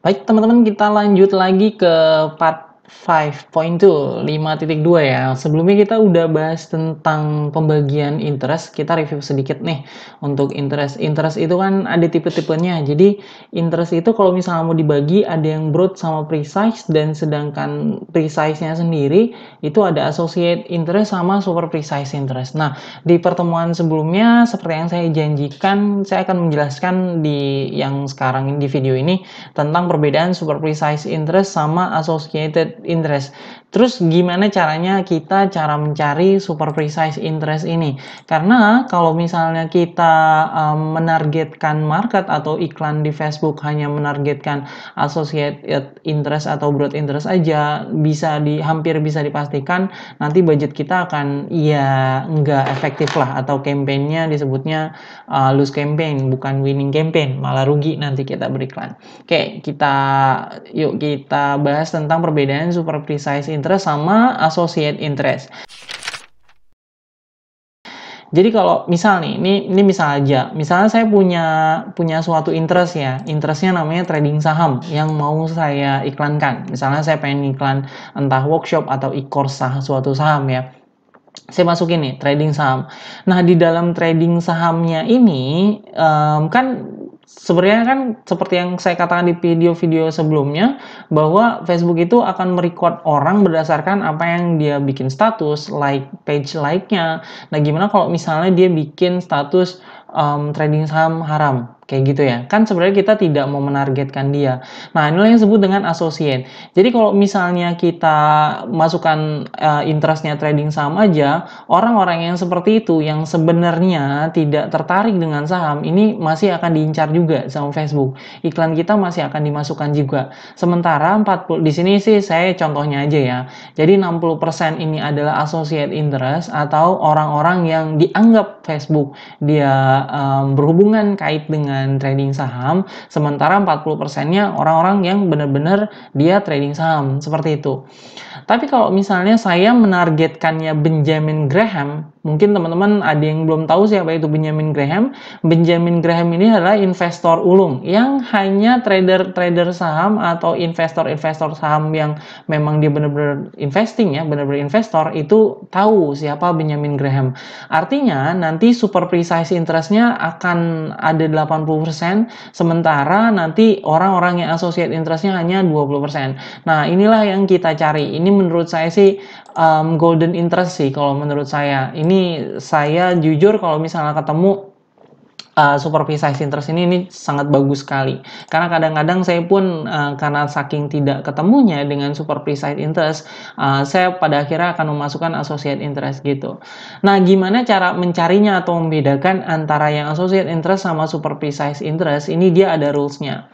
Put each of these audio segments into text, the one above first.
Baik teman-teman kita lanjut lagi ke part 5.2, 5.2 ya. Sebelumnya kita udah bahas tentang pembagian interest, kita review sedikit nih untuk interest. Interest itu kan ada tipe-tipenya. Jadi interest itu kalau misalnya mau dibagi ada yang broad sama precise dan sedangkan precise-nya sendiri itu ada associate interest sama super precise interest. Nah, di pertemuan sebelumnya seperti yang saya janjikan, saya akan menjelaskan di yang sekarang di video ini tentang perbedaan super precise interest sama associated interest Terus gimana caranya kita cara mencari super precise interest ini? Karena kalau misalnya kita um, menargetkan market atau iklan di Facebook hanya menargetkan associate interest atau broad interest aja, bisa di hampir bisa dipastikan nanti budget kita akan ya nggak efektif lah atau campaignnya disebutnya uh, lose campaign bukan winning campaign, malah rugi nanti kita beriklan. Oke, kita yuk kita bahas tentang perbedaan super precise interest interest sama associate interest. Jadi kalau misal nih, ini ini misal aja, misalnya saya punya punya suatu interest ya, interestnya namanya trading saham yang mau saya iklankan. Misalnya saya pengen iklan entah workshop atau e-course sah, suatu saham ya. Saya masukin nih trading saham. Nah di dalam trading sahamnya ini um, kan sebenarnya kan seperti yang saya katakan di video-video sebelumnya bahwa Facebook itu akan merecord orang berdasarkan apa yang dia bikin status, like page like-nya. Nah, gimana kalau misalnya dia bikin status um, trading saham haram? kayak gitu ya. Kan sebenarnya kita tidak mau menargetkan dia. Nah, inilah yang disebut dengan associate. Jadi kalau misalnya kita masukkan uh, interestnya trading saham aja, orang-orang yang seperti itu yang sebenarnya tidak tertarik dengan saham ini masih akan diincar juga sama Facebook. Iklan kita masih akan dimasukkan juga. Sementara 40 di sini sih saya contohnya aja ya. Jadi 60% ini adalah associate interest atau orang-orang yang dianggap Facebook dia um, berhubungan kait dengan dengan trading saham, sementara 40%-nya orang-orang yang benar-benar dia trading saham, seperti itu. Tapi kalau misalnya saya menargetkannya Benjamin Graham, Mungkin teman-teman ada yang belum tahu siapa itu Benjamin Graham. Benjamin Graham ini adalah investor ulung yang hanya trader-trader saham atau investor-investor saham yang memang dia benar-benar investing ya, benar-benar investor itu tahu siapa Benjamin Graham. Artinya nanti super precise interestnya akan ada 80%, sementara nanti orang-orang yang associate interestnya hanya 20%. Nah inilah yang kita cari. Ini menurut saya sih um, golden interest sih kalau menurut saya. Ini saya jujur kalau misalnya ketemu uh, supervised interest ini ini sangat bagus sekali karena kadang-kadang saya pun uh, karena saking tidak ketemunya dengan supervised interest uh, saya pada akhirnya akan memasukkan associate interest gitu nah gimana cara mencarinya atau membedakan antara yang associate interest sama supervised interest ini dia ada rulesnya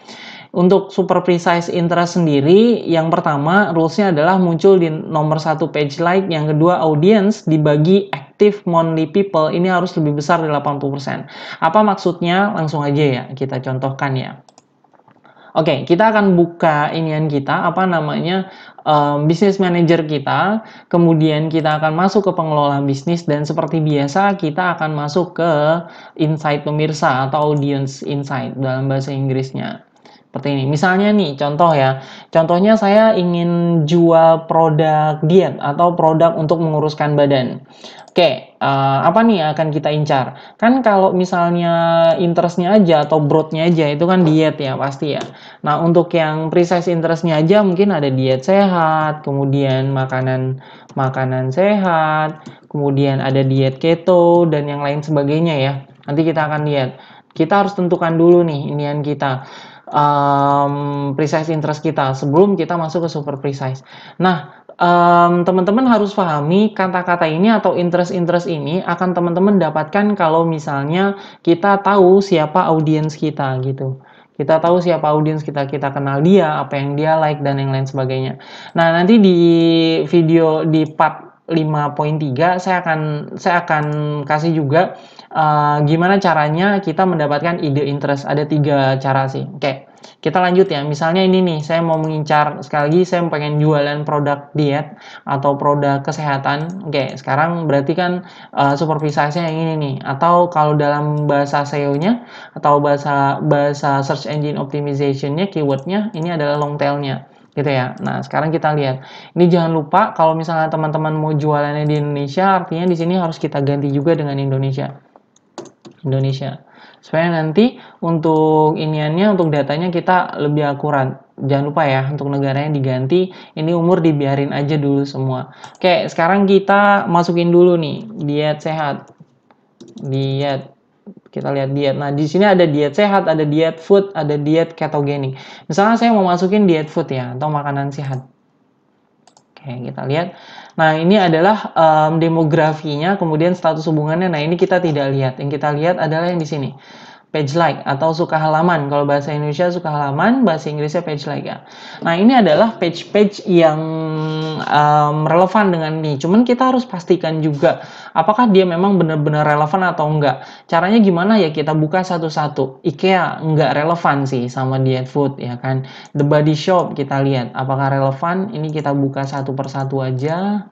untuk super precise interest sendiri, yang pertama rulesnya adalah muncul di nomor satu page like, yang kedua audience dibagi active monthly people ini harus lebih besar dari 80%. Apa maksudnya? Langsung aja ya kita contohkan ya. Oke, okay, kita akan buka inian kita, apa namanya, um, eh, bisnis manager kita, kemudian kita akan masuk ke pengelola bisnis dan seperti biasa kita akan masuk ke insight pemirsa atau audience insight dalam bahasa Inggrisnya. Seperti ini. Misalnya nih, contoh ya. Contohnya saya ingin jual produk diet atau produk untuk menguruskan badan. Oke, uh, apa nih yang akan kita incar? Kan kalau misalnya interestnya aja atau broadnya aja itu kan diet ya pasti ya. Nah untuk yang precise interestnya aja mungkin ada diet sehat, kemudian makanan makanan sehat, kemudian ada diet keto dan yang lain sebagainya ya. Nanti kita akan lihat. Kita harus tentukan dulu nih inian kita um, precise interest kita sebelum kita masuk ke super precise. Nah, teman-teman um, harus pahami kata-kata ini atau interest-interest ini akan teman-teman dapatkan kalau misalnya kita tahu siapa audiens kita gitu. Kita tahu siapa audiens kita, kita kenal dia, apa yang dia like dan yang lain sebagainya. Nah, nanti di video di part 5.3 saya akan saya akan kasih juga uh, gimana caranya kita mendapatkan ide interest. Ada tiga cara sih. Oke. Okay. Kita lanjut ya. Misalnya ini nih, saya mau mengincar sekali lagi saya pengen jualan produk diet atau produk kesehatan. Oke, okay. sekarang berarti kan uh, eh, supervisasi yang ini nih atau kalau dalam bahasa SEO-nya atau bahasa bahasa search engine optimization-nya keywordnya ini adalah long tail-nya gitu ya. Nah, sekarang kita lihat. Ini jangan lupa kalau misalnya teman-teman mau jualannya di Indonesia, artinya di sini harus kita ganti juga dengan Indonesia. Indonesia. Supaya nanti untuk iniannya, untuk datanya kita lebih akurat. Jangan lupa ya, untuk negaranya diganti, ini umur dibiarin aja dulu semua. Oke, sekarang kita masukin dulu nih, diet sehat. Diet kita lihat diet. Nah, di sini ada diet sehat, ada diet food, ada diet ketogenik. Misalnya saya mau masukin diet food ya, atau makanan sehat. Oke, kita lihat. Nah, ini adalah um, demografinya, kemudian status hubungannya. Nah, ini kita tidak lihat. Yang kita lihat adalah yang di sini page like atau suka halaman. Kalau bahasa Indonesia suka halaman, bahasa Inggrisnya page like ya. Nah, ini adalah page-page yang um, relevan dengan ini. Cuman kita harus pastikan juga apakah dia memang benar-benar relevan atau enggak. Caranya gimana ya kita buka satu-satu. IKEA enggak relevan sih sama diet food ya kan. The Body Shop kita lihat apakah relevan. Ini kita buka satu persatu aja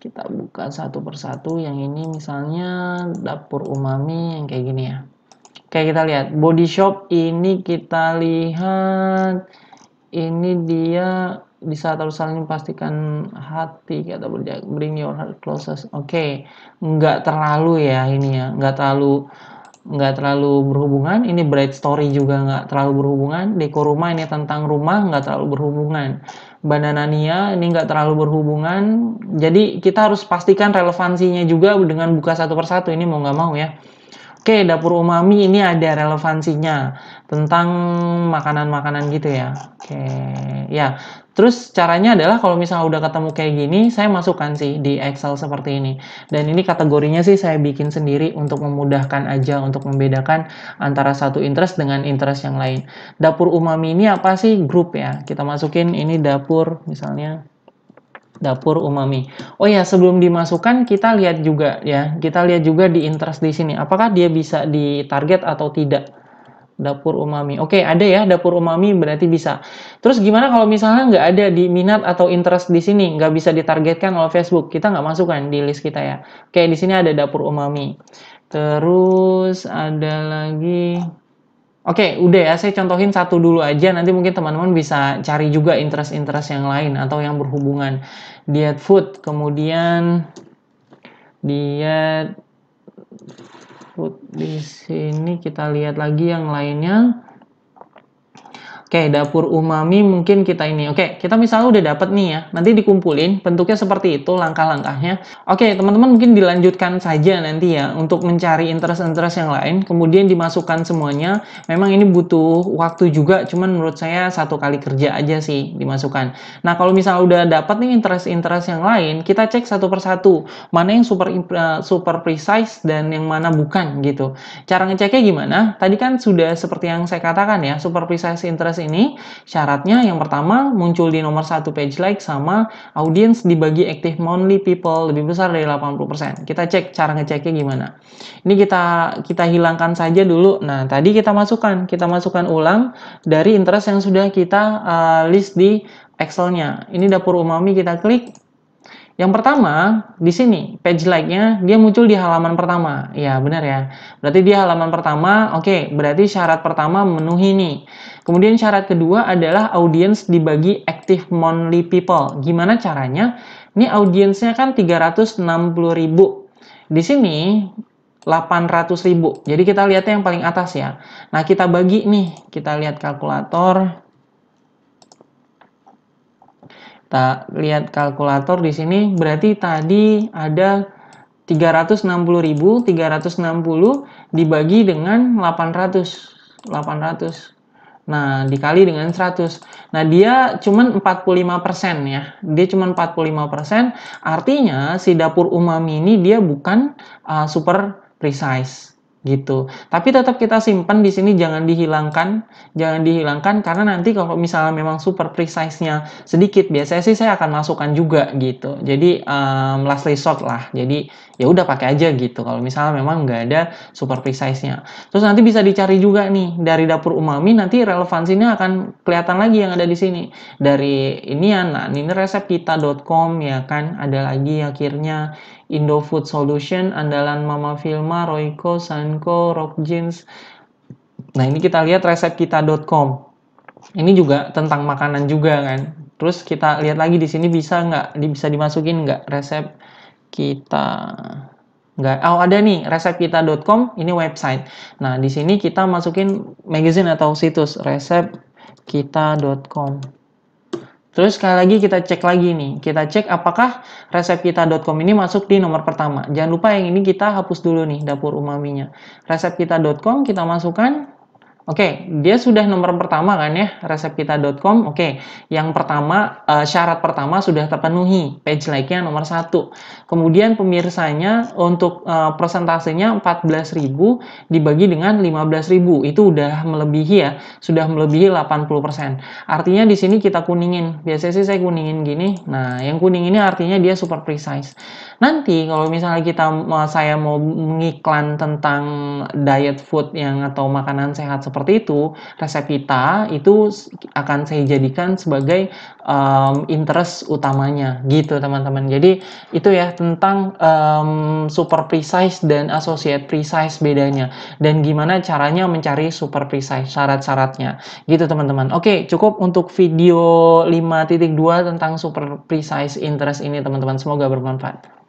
kita buka satu persatu yang ini misalnya dapur umami yang kayak gini ya Oke, kita lihat body shop ini kita lihat ini dia di saat harus saling pastikan hati kata bring your heart closest. Oke, okay. nggak terlalu ya ini ya, nggak terlalu nggak terlalu berhubungan. Ini bright story juga nggak terlalu berhubungan. dekor rumah ini tentang rumah nggak terlalu berhubungan. banana nia ini nggak terlalu berhubungan. Jadi kita harus pastikan relevansinya juga dengan buka satu persatu. Ini mau nggak mau ya. Oke, dapur umami ini ada relevansinya tentang makanan-makanan gitu ya. Oke, ya. Terus caranya adalah kalau misalnya udah ketemu kayak gini, saya masukkan sih di Excel seperti ini. Dan ini kategorinya sih saya bikin sendiri untuk memudahkan aja untuk membedakan antara satu interest dengan interest yang lain. Dapur umami ini apa sih grup ya? Kita masukin ini dapur misalnya dapur umami. Oh ya, sebelum dimasukkan kita lihat juga ya, kita lihat juga di interest di sini. Apakah dia bisa di target atau tidak? Dapur umami. Oke, ada ya dapur umami berarti bisa. Terus gimana kalau misalnya nggak ada di minat atau interest di sini, nggak bisa ditargetkan oleh Facebook, kita nggak masukkan di list kita ya. Oke, di sini ada dapur umami. Terus ada lagi Oke, okay, udah ya. Saya contohin satu dulu aja. Nanti mungkin teman-teman bisa cari juga interest-interest yang lain atau yang berhubungan diet food. Kemudian diet food di sini kita lihat lagi yang lainnya. Oke, dapur umami mungkin kita ini. Oke, kita misalnya udah dapat nih ya. Nanti dikumpulin, bentuknya seperti itu langkah-langkahnya. Oke, teman-teman mungkin dilanjutkan saja nanti ya untuk mencari interest-interest yang lain. Kemudian dimasukkan semuanya. Memang ini butuh waktu juga, cuman menurut saya satu kali kerja aja sih dimasukkan. Nah, kalau misalnya udah dapat nih interest-interest yang lain, kita cek satu persatu mana yang super eh, super precise dan yang mana bukan gitu. Cara ngeceknya gimana? Tadi kan sudah seperti yang saya katakan ya, super precise interest ini syaratnya yang pertama muncul di nomor satu page like sama audience dibagi active monthly people lebih besar dari 80%. Kita cek cara ngeceknya gimana. Ini kita kita hilangkan saja dulu. Nah, tadi kita masukkan, kita masukkan ulang dari interest yang sudah kita uh, list di Excelnya. Ini dapur umami kita klik yang pertama, di sini page like-nya dia muncul di halaman pertama. Ya, benar ya. Berarti di halaman pertama, oke, okay, berarti syarat pertama memenuhi ini. Kemudian syarat kedua adalah audience dibagi active monthly people. Gimana caranya? Ini audiensnya kan 360 ribu. Di sini 800 ribu. Jadi kita lihatnya yang paling atas ya. Nah, kita bagi nih. Kita lihat kalkulator kita lihat kalkulator di sini berarti tadi ada 360.360 dibagi dengan 800 800 nah dikali dengan 100 nah dia cuman 45% ya dia cuman 45% artinya si dapur umami ini dia bukan uh, super precise gitu. Tapi tetap kita simpan di sini jangan dihilangkan, jangan dihilangkan karena nanti kalau misalnya memang super precise-nya sedikit, biasanya sih saya akan masukkan juga gitu. Jadi um, last resort lah. Jadi ya udah pakai aja gitu. Kalau misalnya memang nggak ada super precise-nya. Terus nanti bisa dicari juga nih dari dapur umami nanti relevansinya akan kelihatan lagi yang ada di sini. Dari ini ya, nah ini resep kita.com ya kan ada lagi akhirnya Indofood Solution, Andalan Mama Filma, Royco, San Co, Rock Jeans. Nah, ini kita lihat resep kita.com. Ini juga tentang makanan juga kan. Terus kita lihat lagi di sini bisa nggak, bisa dimasukin nggak resep kita nggak oh ada nih resepkita.com ini website nah di sini kita masukin magazine atau situs resepkita.com Terus sekali lagi kita cek lagi nih, kita cek apakah resep kita.com ini masuk di nomor pertama. Jangan lupa yang ini kita hapus dulu nih dapur umaminya. Resep kita.com kita masukkan Oke, okay, dia sudah nomor pertama kan ya, resepkita.com. Oke, okay, yang pertama uh, syarat pertama sudah terpenuhi, page like-nya nomor satu. Kemudian pemirsanya untuk uh, persentasenya 14.000 dibagi dengan 15.000. Itu udah melebihi ya, sudah melebihi 80%. Artinya di sini kita kuningin. Biasanya sih saya kuningin gini. Nah, yang kuning ini artinya dia super precise. Nanti kalau misalnya kita eh, saya mau mengiklan tentang diet food yang atau makanan sehat seperti itu, resep kita itu akan saya jadikan sebagai um, interest utamanya gitu teman-teman. Jadi itu ya tentang um, super precise dan associate precise bedanya dan gimana caranya mencari super precise syarat-syaratnya gitu teman-teman. Oke, cukup untuk video 5.2 tentang super precise interest ini teman-teman. Semoga bermanfaat.